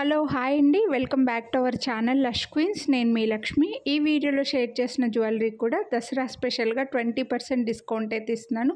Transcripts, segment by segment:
hello hi అండి welcome back to our channel lush queens నేను మీ లక్ష్మి ఈ వీడియోలో షేర్ చేసిన జ్యువెలరీ కూడా దసరా స్పెషల్గా ట్వంటీ పర్సెంట్ డిస్కౌంట్ అయితే ఇస్తున్నాను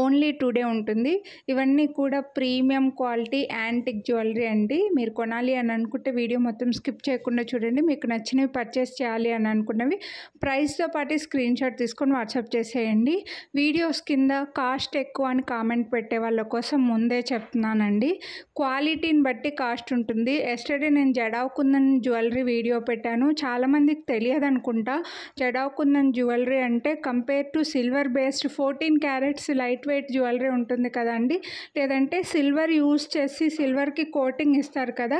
ఓన్లీ టుడే ఉంటుంది ఇవన్నీ కూడా ప్రీమియం క్వాలిటీ యాంటిక్ జ్యువెలరీ అండి మీరు కొనాలి అని అనుకుంటే వీడియో మొత్తం స్కిప్ చేయకుండా చూడండి మీకు నచ్చినవి పర్చేస్ చేయాలి అని అనుకున్నవి ప్రైస్తో పాటు స్క్రీన్ షాట్ తీసుకొని వాట్సాప్ చేసేయండి వీడియోస్ కింద కాస్ట్ ఎక్కువ అని కామెంట్ పెట్టే వాళ్ళ కోసం ముందే చెప్తున్నానండి క్వాలిటీని బట్టి కాస్ట్ ఉంటుంది ఎస్ ఎస్టర్డే నేను జడావుకుందన్ కుందన్ జ్యువెలరీ వీడియో పెట్టాను చాలామందికి తెలియదు అనుకుంటా జడావుకుందన్ కుందన్ జ్యువెలరీ అంటే compare to silver based fourteen carats light weight jewellery ఉంటుంది కదండి లేదంటే సిల్వర్ యూజ్ చేసి సిల్వర్కి కోటింగ్ ఇస్తారు కదా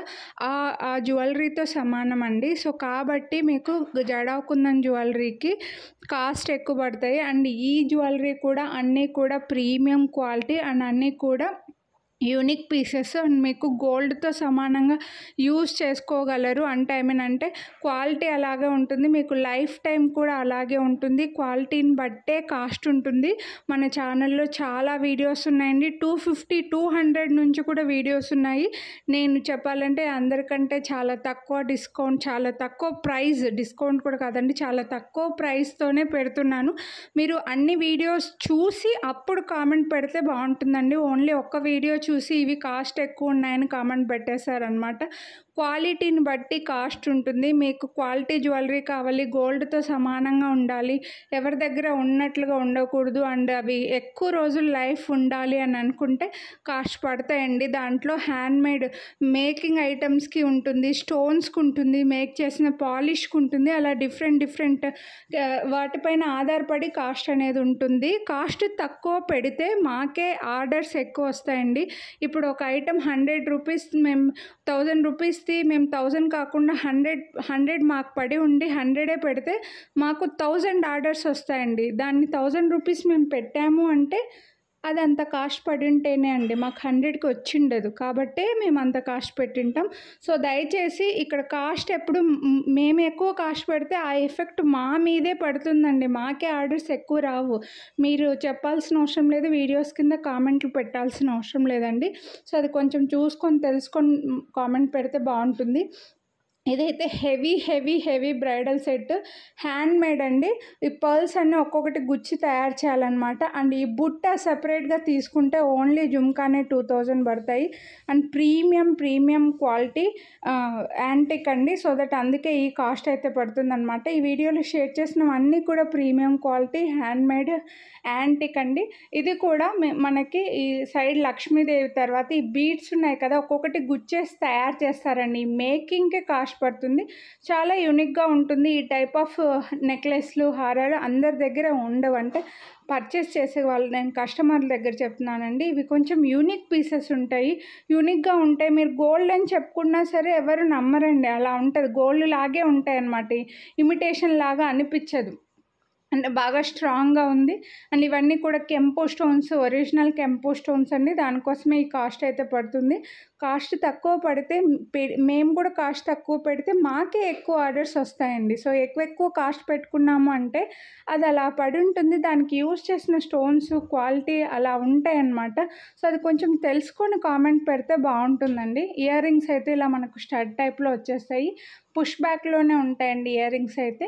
ఆ ఆ జ్యువెలరీతో సమానం అండి సో కాబట్టి మీకు జడావుకుందన్ కుందన్ జ్యువెలరీకి కాస్ట్ ఎక్కువ పడతాయి అండ్ ఈ జ్యువెలరీ కూడా అన్నీ కూడా ప్రీమియం క్వాలిటీ అండ్ అన్నీ కూడా యూనిక్ పీసెస్ అండ్ మీకు గోల్డ్తో సమానంగా యూస్ చేసుకోగలరు అంటే ఐ మీన్ అంటే క్వాలిటీ అలాగే ఉంటుంది మీకు లైఫ్ టైం కూడా అలాగే ఉంటుంది క్వాలిటీని బట్టే కాస్ట్ ఉంటుంది మన ఛానల్లో చాలా వీడియోస్ ఉన్నాయండి టూ ఫిఫ్టీ టూ హండ్రెడ్ నుంచి కూడా వీడియోస్ ఉన్నాయి నేను చెప్పాలంటే అందరికంటే చాలా తక్కువ డిస్కౌంట్ చాలా తక్కువ ప్రైస్ డిస్కౌంట్ కూడా కాదండి చాలా తక్కువ ప్రైస్తోనే పెడుతున్నాను మీరు అన్ని వీడియోస్ చూసి అప్పుడు కామెంట్ పెడితే బాగుంటుందండి ఓన్లీ ఒక్క వీడియో చూసి ఇవి కాస్ట్ ఎక్కువ ఉన్నాయని కామెంట్ పెట్టేశారనమాట క్వాలిటీని బట్టి కాస్ట్ ఉంటుంది మీకు క్వాలిటీ జ్యువెలరీ కావాలి గోల్డ్తో సమానంగా ఉండాలి ఎవరి దగ్గర ఉన్నట్లుగా ఉండకూడదు అండ్ అవి ఎక్కువ రోజులు లైఫ్ ఉండాలి అని అనుకుంటే కాస్ట్ పడతాయండి దాంట్లో హ్యాండ్ మేడ్ మేకింగ్ ఐటమ్స్కి ఉంటుంది స్టోన్స్కి ఉంటుంది మేక్ చేసిన పాలిష్కి ఉంటుంది అలా డిఫరెంట్ డిఫరెంట్ వాటిపైన ఆధారపడి కాస్ట్ అనేది ఉంటుంది కాస్ట్ తక్కువ పెడితే మాకే ఆర్డర్స్ ఎక్కువ వస్తాయండి ఇప్పుడు ఒక ఐటమ్ హండ్రెడ్ రూపీస్ మేము థౌజండ్ రూపీస్ చేస్తే మేము థౌజండ్ కాకుండా హండ్రెడ్ హండ్రెడ్ మాకు పడి ఉండి హండ్రెడే పెడితే మాకు థౌజండ్ ఆర్డర్స్ వస్తాయండి దాన్ని థౌజండ్ రూపీస్ మేము పెట్టాము అంటే అది అంత కాస్ట్ ఉంటేనే అండి మాకు హండ్రెడ్కి వచ్చిండదు కాబట్టే మేము అంత కాస్ట్ పెట్టింటాం సో దయచేసి ఇక్కడ కాస్ట్ ఎప్పుడు మేము ఎక్కువ కాస్ట్ పెడితే ఆ ఎఫెక్ట్ మా మీదే పడుతుందండి మాకే ఆర్డర్స్ ఎక్కువ రావు మీరు చెప్పాల్సిన అవసరం లేదు వీడియోస్ కింద కామెంట్లు పెట్టాల్సిన అవసరం లేదండి సో అది కొంచెం చూసుకొని తెలుసుకొని కామెంట్ పెడితే బాగుంటుంది ఇదైతే heavy heavy heavy bridal set hand made అండి ఈ పర్ల్స్ అన్నీ ఒక్కొక్కటి గుచ్చి తయారు చేయాలన్నమాట అండ్ ఈ బుట్ట సపరేట్గా తీసుకుంటే ఓన్లీ జుమ్కానే టూ థౌజండ్ పడతాయి and premium premium quality antique అండి సో దట్ అందుకే ఈ కాస్ట్ అయితే పడుతుందన్నమాట ఈ వీడియోలో షేర్ చేసినవన్నీ కూడా premium quality hand made antique అండి ఇది కూడా మనకి ఈ సైడ్ లక్ష్మీదేవి తర్వాత ఈ బీడ్స్ ఉన్నాయి కదా ఒక్కొక్కటి గుచ్చేసి తయారు చేస్తారండి ఈ మేకింగ్కి కాస్ట్ కాస్ట్ పడుతుంది చాలా యూనిక్గా ఉంటుంది ఈ టైప్ ఆఫ్ నెక్లెస్లు హారాలు అందరి దగ్గర ఉండవు అంటే పర్చేస్ చేసే వాళ్ళు నేను కస్టమర్ల దగ్గర చెప్తున్నానండి ఇవి కొంచెం యూనిక్ పీసెస్ ఉంటాయి యూనిక్గా ఉంటాయి మీరు గోల్డ్ అని చెప్పుకున్నా సరే ఎవరు నమ్మరండి అలా ఉంటుంది గోల్డ్ లాగే ఉంటాయి అన్నమాట ఇమిటేషన్ లాగా అనిపించదు అండ్ బాగా స్ట్రాంగ్గా ఉంది అండ్ ఇవన్నీ కూడా కెంపో స్టోన్స్ ఒరిజినల్ కెంపో స్టోన్స్ అండి దానికోసమే ఈ కాస్ట్ అయితే పడుతుంది కాస్ట్ తక్కువ పడితే మేము కూడా కాస్ట్ తక్కువ పెడితే మాకే ఎక్కువ ఆర్డర్స్ వస్తాయండి సో ఎక్కువ ఎక్కువ కాస్ట్ పెట్టుకున్నాము అంటే అది అలా పడి ఉంటుంది దానికి యూజ్ చేసిన స్టోన్స్ క్వాలిటీ అలా ఉంటాయి అన్నమాట సో అది కొంచెం తెలుసుకొని కామెంట్ పెడితే బాగుంటుందండి ఇయర్ రింగ్స్ అయితే ఇలా మనకు స్టడ్ టైప్లో వచ్చేస్తాయి పుష్ బ్యాక్లోనే ఉంటాయండి ఇయర్ రింగ్స్ అయితే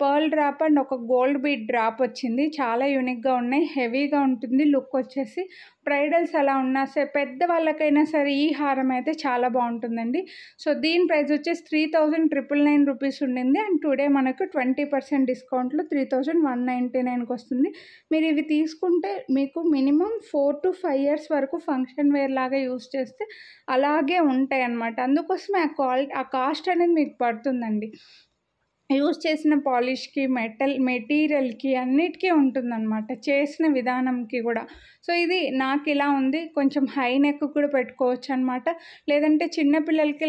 పర్ల్ డ్రాప్ అండ్ ఒక గోల్డ్ బీట్ డ్రాప్ వచ్చింది చాలా యూనిక్గా ఉన్నాయి హెవీగా ఉంటుంది లుక్ వచ్చేసి బ్రైడల్స్ అలా ఉన్నా సరే పెద్ద వాళ్ళకైనా సరే ఈ హారం అయితే చాలా బాగుంటుందండి సో దీని ప్రైస్ వచ్చేసి three thousand triple nine rupees ఉండింది అండ్ టుడే మనకు ట్వంటీ పర్సెంట్ డిస్కౌంట్లో త్రీ థౌజండ్ వన్ నైంటీ నైన్కి వస్తుంది మీరు ఇవి తీసుకుంటే మీకు minimum four to five years వరకు ఫంక్షన్ వేర్ లాగా యూస్ చేస్తే అలాగే ఉంటాయి అన్నమాట అందుకోసమే ఆ క్వాలిటీ ఆ కాస్ట్ అనేది మీకు పడుతుందండి యూజ్ చేసిన పాలిష్కి మెటల్ మెటీరియల్కి అన్నిటికీ ఉంటుందన్నమాట చేసిన విధానంకి కూడా సో ఇది నాకు ఇలా ఉంది కొంచెం హై నెక్ కూడా పెట్టుకోవచ్చు అనమాట లేదంటే చిన్నపిల్లలకి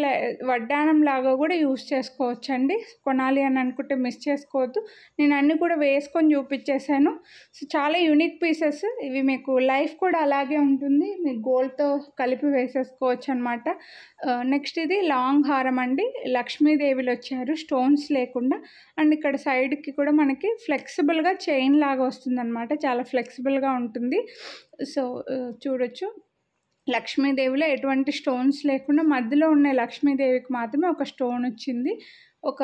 వడ్డానం లాగా కూడా యూజ్ చేసుకోవచ్చు అండి కొనాలి అని అనుకుంటే మిస్ చేసుకోవద్దు నేను అన్నీ కూడా వేసుకొని చూపించేశాను సో చాలా యూనిక్ పీసెస్ ఇవి మీకు లైఫ్ కూడా అలాగే ఉంటుంది మీకు గోల్డ్తో కలిపి వేసేసుకోవచ్చు అనమాట నెక్స్ట్ ఇది లాంగ్ హారం అండి లక్ష్మీదేవిలు వచ్చారు స్టోన్స్ లేకుండా అనమాట అండ్ ఇక్కడ సైడ్కి కూడా మనకి ఫ్లెక్సిబుల్గా చైన్ లాగా వస్తుందన్నమాట చాలా ఫ్లెక్సిబుల్గా ఉంటుంది సో చూడొచ్చు లక్ష్మీదేవిలో ఎటువంటి స్టోన్స్ లేకుండా మధ్యలో ఉన్న లక్ష్మీదేవికి మాత్రమే ఒక స్టోన్ వచ్చింది ఒక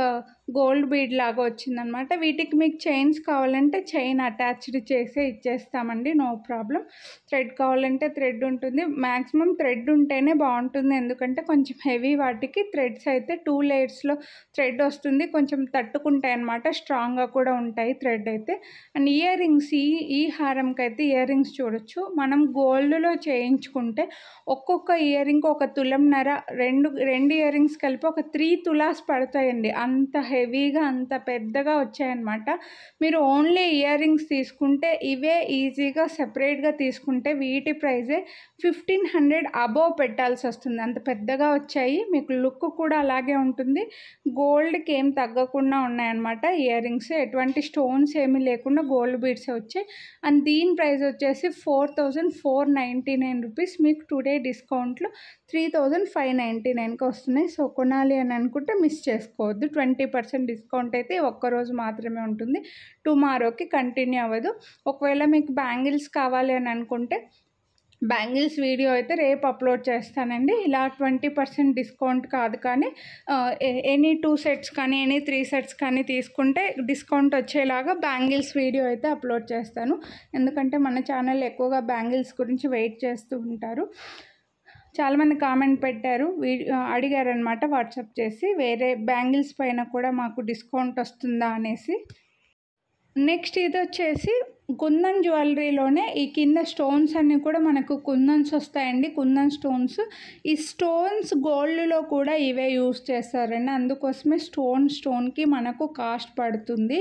గోల్డ్ బీడ్ లాగా వచ్చిందనమాట వీటికి మీకు చైన్స్ కావాలంటే చైన్ అటాచ్డ్ చేసే ఇచ్చేస్తామండి నో ప్రాబ్లం థ్రెడ్ కావాలంటే థ్రెడ్ ఉంటుంది మ్యాక్సిమం థ్రెడ్ ఉంటేనే బాగుంటుంది ఎందుకంటే కొంచెం హెవీ వాటికి థ్రెడ్స్ అయితే టూ లేయర్స్లో థ్రెడ్ వస్తుంది కొంచెం తట్టుకుంటాయి అనమాట స్ట్రాంగ్గా కూడా ఉంటాయి థ్రెడ్ అయితే అండ్ ఇయర్ రింగ్స్ ఈ ఈ హారంకి అయితే ఇయర్ రింగ్స్ చూడొచ్చు మనం గోల్డ్లో చేయించుకుంటే ఒక్కొక్క ఇయర్ రింగ్ ఒక తులంన్నర రెండు రెండు ఇయర్ రింగ్స్ కలిపి ఒక త్రీ తులాస్ పడతాయండి అంత హెవీ హెవీగా అంత పెద్దగా వచ్చాయన్నమాట మీరు ఓన్లీ ఇయర్ రింగ్స్ తీసుకుంటే ఇవే ఈజీగా సెపరేట్గా తీసుకుంటే వీటి ప్రైజే ఫిఫ్టీన్ హండ్రెడ్ అబోవ్ పెట్టాల్సి వస్తుంది అంత పెద్దగా వచ్చాయి మీకు లుక్ కూడా అలాగే ఉంటుంది గోల్డ్కి ఏం తగ్గకుండా ఉన్నాయన్నమాట ఇయర్ రింగ్స్ ఎటువంటి స్టోన్స్ ఏమీ లేకుండా గోల్డ్ బీడ్స్ వచ్చాయి అండ్ దీని ప్రైస్ వచ్చేసి four thousand four ninety nine rupees మీకు టుడే డిస్కౌంట్లో త్రీ థౌజండ్ ఫైవ్ నైంటీ నైన్కి వస్తున్నాయి సో కొనాలి అని అనుకుంటే మిస్ చేసుకోవద్దు ట్వంటీ పర్సెంట్ డిస్కౌంట్ అయితే ఒక్కరోజు మాత్రమే ఉంటుంది టుమారోకి కంటిన్యూ అవ్వదు ఒకవేళ మీకు బ్యాంగిల్స్ కావాలి అని అనుకుంటే బ్యాంగిల్స్ వీడియో అయితే రేపు అప్లోడ్ చేస్తానండి ఇలా ట్వంటీ పర్సెంట్ డిస్కౌంట్ కాదు కానీ ఎనీ టూ సెట్స్ కానీ ఎనీ త్రీ సెట్స్ కానీ తీసుకుంటే డిస్కౌంట్ వచ్చేలాగా బ్యాంగిల్స్ వీడియో అయితే అప్లోడ్ చేస్తాను ఎందుకంటే మన ఛానల్ ఎక్కువగా బ్యాంగిల్స్ గురించి వెయిట్ చేస్తూ ఉంటారు చాలామంది కామెంట్ పెట్టారు అడిగారనమాట వాట్సాప్ చేసి వేరే బ్యాంగిల్స్ పైన కూడా మాకు డిస్కౌంట్ వస్తుందా అనేసి నెక్స్ట్ ఇది వచ్చేసి కుందన్ జ్యువెలరీలోనే ఈ కింద స్టోన్స్ అన్నీ కూడా మనకు కుందన్స్ వస్తాయండి కుందన్ స్టోన్స్ ఈ స్టోన్స్ గోల్డ్లో కూడా ఇవే యూస్ చేస్తారండి అందుకోసమే స్టోన్ స్టోన్కి మనకు కాస్ట్ పడుతుంది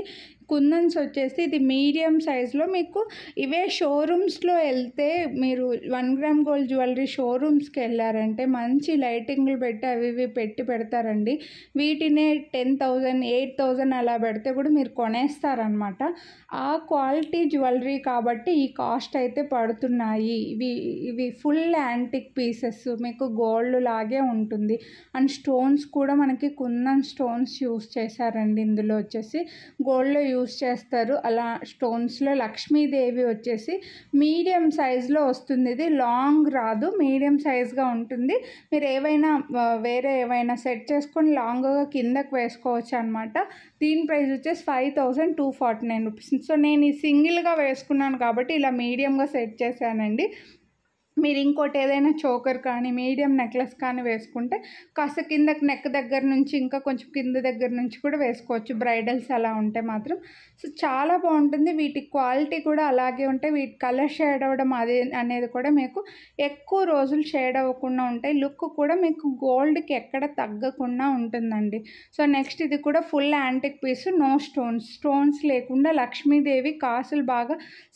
కుందన్స్ వచ్చేసి ఇది మీడియం సైజులో మీకు ఇవే షోరూమ్స్లో వెళ్తే మీరు వన్ గ్రామ్ గోల్డ్ జ్యువెలరీ షోరూమ్స్కి వెళ్ళారంటే మంచి లైటింగ్లు పెట్టి అవి ఇవి పెట్టి పెడతారండి వీటినే టెన్ థౌజండ్ ఎయిట్ థౌజండ్ అలా పెడితే కూడా మీరు కొనేస్తారనమాట ఆ క్వాలిటీ జ్యువెలరీ కాబట్టి ఈ కాస్ట్ అయితే పడుతున్నాయి ఇవి ఇవి ఫుల్ యాంటిక్ పీసెస్ మీకు గోల్డ్ లాగే ఉంటుంది అండ్ స్టోన్స్ కూడా మనకి కుందన్ స్టోన్స్ యూస్ చేశారండి ఇందులో వచ్చేసి గోల్డ్లో యూస్ చేస్తారు అలా స్టోన్స్లో లక్ష్మీదేవి వచ్చేసి మీడియం సైజులో వస్తుంది ఇది లాంగ్ రాదు మీడియం సైజ్గా ఉంటుంది మీరు ఏవైనా వేరే ఏవైనా సెట్ చేసుకొని లాంగ్గా కిందకు వేసుకోవచ్చు అనమాట దీని ప్రైస్ వచ్చేసి five thousand two forty nine rupees so నేను ఈ సింగిల్గా వేసుకున్నాను కాబట్టి ఇలా మీడియంగా సెట్ చేశానండి మీరు ఇంకోటి ఏదైనా చోకర్ కానీ మీడియం నెక్లెస్ కానీ వేసుకుంటే కాస్త కింద నెక్ దగ్గర నుంచి ఇంకా కొంచెం కింద దగ్గర నుంచి కూడా వేసుకోవచ్చు బ్రైడల్స్ అలా ఉంటే మాత్రం సో చాలా బాగుంటుంది వీటి క్వాలిటీ కూడా అలాగే ఉంటే వీటి కలర్ షేడ్ అవ్వడం అదే అనేది కూడా మీకు ఎక్కువ రోజులు షేడ్ అవ్వకుండా ఉంటాయి లుక్ కూడా మీకు గోల్డ్కి ఎక్కడ తగ్గకుండా ఉంటుందండి సో నెక్స్ట్ ఇది కూడా full antique piece no stones stones లేకుండా లక్ష్మీదేవి కాసులు బాగా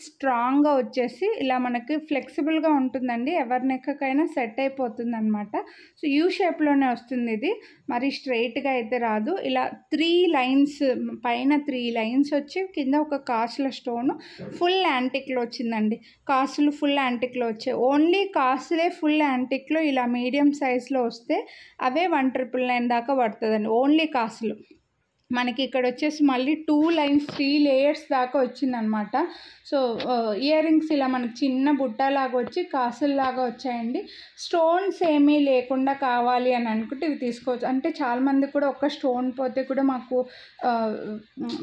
స్ట్రాంగ్గా వచ్చేసి ఇలా మనకి ఫ్లెక్సిబుల్గా ఉంటుంది వస్తుందండి ఎవరి నెక్కకైనా సెట్ అయిపోతుంది అనమాట సో యూ షేప్లోనే వస్తుంది ఇది మరి స్ట్రైట్గా అయితే రాదు ఇలా త్రీ లైన్స్ పైన త్రీ లైన్స్ వచ్చి కింద ఒక కాసుల స్టోను ఫుల్ యాంటిక్లో వచ్చిందండి కాసులు ఫుల్ యాంటిక్లో వచ్చాయి ఓన్లీ కాసులే ఫుల్ యాంటిక్లో ఇలా మీడియం సైజ్లో వస్తే అవే వన్ ట్రిపుల్ నైన్ దాకా పడుతుందండి ఓన్లీ కాసులు మనకి ఇక్కడ వచ్చేసి మళ్ళీ టూ లైన్స్ త్రీ లేయర్స్ దాకా వచ్చిందనమాట సో ఇయర్ రింగ్స్ ఇలా మనకి చిన్న బుట్టలాగా వచ్చి కాసుల్లాగా వచ్చాయండి స్టోన్స్ ఏమీ లేకుండా కావాలి అని అనుకుంటే ఇవి తీసుకోవచ్చు అంటే చాలామంది కూడా ఒక్క స్టోన్ పోతే కూడా మాకు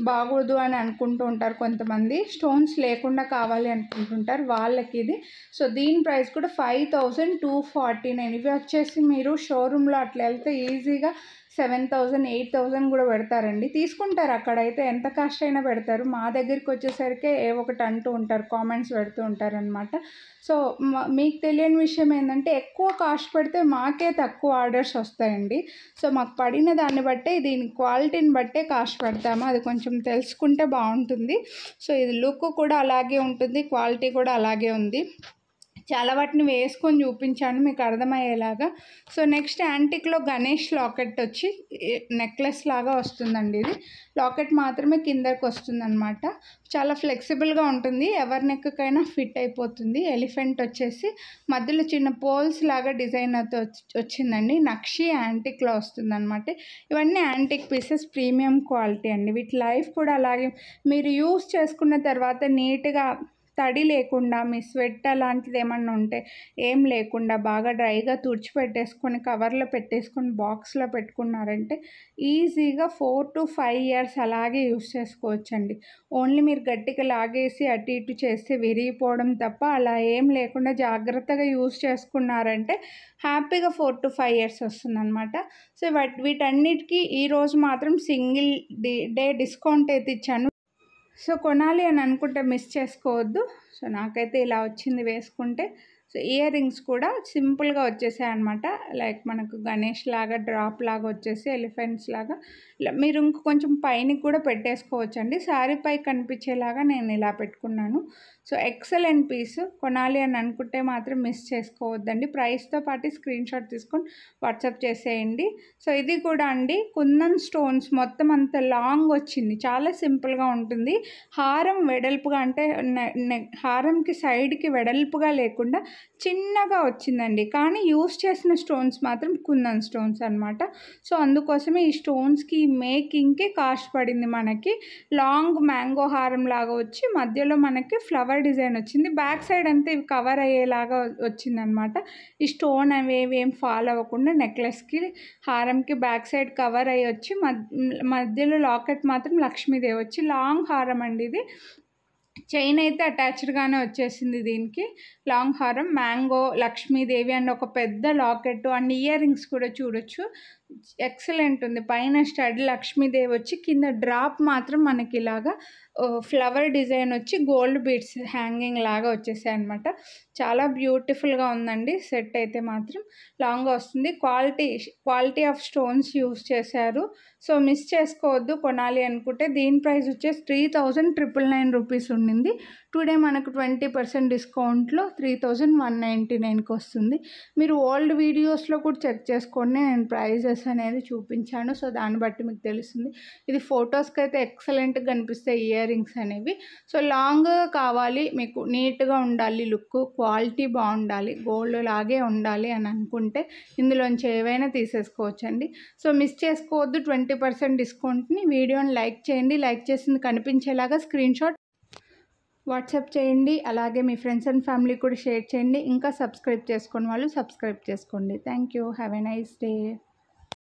బాగోదు అని అనుకుంటూ ఉంటారు కొంతమంది స్టోన్స్ లేకుండా కావాలి అనుకుంటుంటారు వాళ్ళకి ఇది సో దీని ప్రైస్ కూడా five thousand two forty nine ఇవి వచ్చేసి మీరు షోరూంలో అట్లా వెళ్తే ఈజీగా సెవెన్ థౌజండ్ ఎయిట్ థౌజండ్ కూడా పెడతారండి అండి తీసుకుంటారు అక్కడైతే ఎంత కాస్ట్ అయినా పెడతారు మా దగ్గరికి వచ్చేసరికి ఏ ఒకటి అంటూ ఉంటారు కామెంట్స్ పెడుతూ అనమాట సో మీకు తెలియని విషయం ఏంటంటే ఎక్కువ కాస్ట్ పెడితే మాకే తక్కువ ఆర్డర్స్ వస్తాయండి సో మాకు పడిన దాన్ని బట్టే దీని క్వాలిటీని బట్టే కాస్ట్ పెడతాము అది కొంచెం తెలుసుకుంటే బాగుంటుంది సో ఇది లుక్ కూడా అలాగే ఉంటుంది క్వాలిటీ కూడా అలాగే ఉంది చాలా వాటిని వేసుకొని చూపించాను మీకు అర్థమయ్యేలాగా సో నెక్స్ట్ యాంటిక్లో గణేష్ లాకెట్ వచ్చి నెక్లెస్ లాగా వస్తుందండి ఇది లాకెట్ మాత్రమే కిందకి వస్తుందన్నమాట చాలా ఫ్లెక్సిబుల్గా ఉంటుంది ఎవరి నెక్కకైనా ఫిట్ అయిపోతుంది ఎలిఫెంట్ వచ్చేసి మధ్యలో చిన్న పోల్స్ లాగా డిజైన్ అయితే వచ్చిందండి నక్షి యాంటిక్లో వస్తుందన్నమాట ఇవన్నీ యాంటిక్ పీసెస్ ప్రీమియం క్వాలిటీ అండి వీటి లైఫ్ కూడా అలాగే మీరు యూస్ చేసుకున్న తర్వాత నీట్గా తడి లేకుండా మీ స్వెట్ అలాంటిది ఏమన్నా ఉంటే ఏం లేకుండా బాగా డ్రైగా తుడిచిపెట్టేసుకొని కవర్లో పెట్టేసుకొని బాక్స్లో పెట్టుకున్నారంటే ఈజీగా ఫోర్ టు ఫైవ్ ఇయర్స్ అలాగే యూస్ చేసుకోవచ్చండి ఓన్లీ మీరు గట్టిగా లాగేసి అటు ఇటు చేస్తే విరిగిపోవడం తప్ప అలా ఏం లేకుండా జాగ్రత్తగా యూస్ చేసుకున్నారంటే హ్యాపీగా ఫోర్ టు ఫైవ్ ఇయర్స్ వస్తుందన్నమాట సో వీటన్నిటికీ ఈరోజు మాత్రం సింగిల్ డే డిస్కౌంట్ అయితే ఇచ్చాను సో కొనాలి అని అనుకుంటే మిస్ చేసుకోవద్దు సో నాకైతే ఇలా వచ్చింది వేసుకుంటే సో ఇయర్ రింగ్స్ కూడా సింపుల్గా వచ్చేసాయి అనమాట లైక్ మనకు గణేష్ లాగా డ్రాప్ లాగా వచ్చేసి ఎలిఫెంట్స్ లాగా మీరు ఇంక కొంచెం పైన కూడా పెట్టేసుకోవచ్చండి అండి పై కనిపించేలాగా నేను ఇలా పెట్టుకున్నాను సో ఎక్సలెంట్ పీస్ కొనాలి అని అనుకుంటే మాత్రం మిస్ చేసుకోవద్దండి ప్రైస్తో పాటు స్క్రీన్ షాట్ తీసుకొని వాట్సాప్ చేసేయండి సో ఇది కూడా అండి కుందన్ స్టోన్స్ మొత్తం అంత లాంగ్ వచ్చింది చాలా సింపుల్గా ఉంటుంది హారం వెడల్పుగా అంటే హారంకి సైడ్కి వెడల్పుగా లేకుండా చిన్నగా వచ్చిందండి కానీ యూస్ చేసిన స్టోన్స్ మాత్రం కుందన్ స్టోన్స్ అనమాట సో అందుకోసమే ఈ స్టోన్స్కి మేకింగ్కే కాస్ట్ పడింది మనకి లాంగ్ మ్యాంగో హారం లాగా వచ్చి మధ్యలో మనకి ఫ్లవర్ డిజైన్ వచ్చింది బ్యాక్ సైడ్ అంతా ఇవి కవర్ అయ్యేలాగా వచ్చిందనమాట ఈ స్టోన్ అవేవి ఏం ఫాలో అవ్వకుండా నెక్లెస్కి హారంకి బ్యాక్ సైడ్ కవర్ అయ్యి వచ్చి మధ్యలో లాకెట్ మాత్రం లక్ష్మీదేవి వచ్చి లాంగ్ హారం అండి ఇది చైన్ అయితే అటాచ్డ్గానే వచ్చేసింది దీనికి లాంగ్ హారం మ్యాంగో లక్ష్మీదేవి అండ్ ఒక పెద్ద లాకెట్ అండ్ ఇయర్ రింగ్స్ కూడా చూడొచ్చు ఎక్సలెంట్ ఉంది పైన స్టడ్ లక్ష్మీదేవి వచ్చి కింద డ్రాప్ మాత్రం మనకి ఇలాగా ఫ్లవర్ డిజైన్ వచ్చి గోల్డ్ బీడ్స్ హ్యాంగింగ్ లాగా వచ్చేసాయి అనమాట చాలా బ్యూటిఫుల్గా ఉందండి సెట్ అయితే మాత్రం లాంగ్గా వస్తుంది quality quality of stones use చేశారు సో మిస్ చేసుకోవద్దు కొనాలి అనుకుంటే దీని ప్రైస్ వచ్చేసి three thousand triple nine rupees ఉండింది టుడే మనకు ట్వంటీ పర్సెంట్ డిస్కౌంట్లో త్రీ థౌజండ్ వన్ నైంటీ నైన్కి వస్తుంది మీరు ఓల్డ్ వీడియోస్లో కూడా చెక్ చేసుకోండి నేను ప్రైజెస్ ఫీచర్స్ అనేది చూపించాను సో దాన్ని బట్టి మీకు తెలుస్తుంది ఇది ఫొటోస్కి అయితే ఎక్సలెంట్గా కనిపిస్తాయి ఇయర్ రింగ్స్ అనేవి సో లాంగ్ కావాలి మీకు నీట్గా ఉండాలి లుక్ క్వాలిటీ బాగుండాలి గోల్డ్ లాగే ఉండాలి అని అనుకుంటే ఇందులోంచి ఏవైనా తీసేసుకోవచ్చు అండి సో మిస్ చేసుకోవద్దు ట్వంటీ పర్సెంట్ డిస్కౌంట్ని వీడియోని లైక్ చేయండి లైక్ చేసింది కనిపించేలాగా స్క్రీన్ షాట్ వాట్సాప్ చేయండి అలాగే మీ ఫ్రెండ్స్ అండ్ ఫ్యామిలీ కూడా షేర్ చేయండి ఇంకా సబ్స్క్రైబ్ చేసుకున్న వాళ్ళు సబ్స్క్రైబ్ చేసుకోండి thank you have a nice day